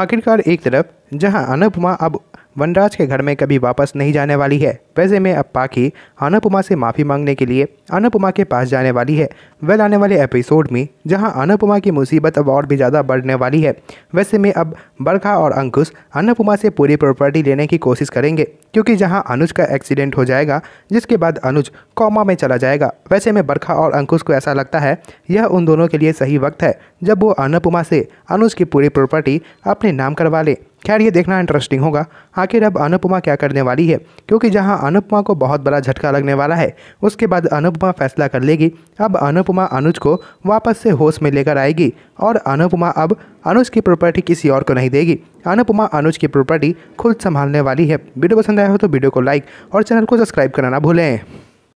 आखिरकार एक तरफ जहां अनुपमा अब वनराज के घर में कभी वापस नहीं जाने वाली है वैसे में अब पाखी अनुपमा से माफ़ी मांगने के लिए अनुपमा के पास जाने वाली है वह आने वाले एपिसोड में जहां अनुपमा की मुसीबत अब और भी ज़्यादा बढ़ने वाली है वैसे में अब बरखा और अंकुश अनुपमा से पूरी प्रॉपर्टी लेने की कोशिश करेंगे क्योंकि जहाँ अनुज का एक्सीडेंट हो जाएगा जिसके बाद अनुज कौमा में चला जाएगा वैसे में बरखा और अंकुश को ऐसा लगता है यह उन दोनों के लिए सही वक्त है जब वो अनुपमा से अनुज की पूरी प्रॉपर्टी अपने नाम करवा ले खैर ये देखना इंटरेस्टिंग होगा आखिर अब अनुपमा क्या करने वाली है क्योंकि जहां अनुपमा को बहुत बड़ा झटका लगने वाला है उसके बाद अनुपमा फैसला कर लेगी अब अनुपमा अनुज को वापस से होश में लेकर आएगी और अनुपमा अब अनुज की प्रॉपर्टी किसी और को नहीं देगी अनुपमा अनुज की प्रॉपर्टी खुद संभालने वाली है वीडियो पसंद आया हो तो वीडियो को लाइक और चैनल को सब्सक्राइब करना ना भूलें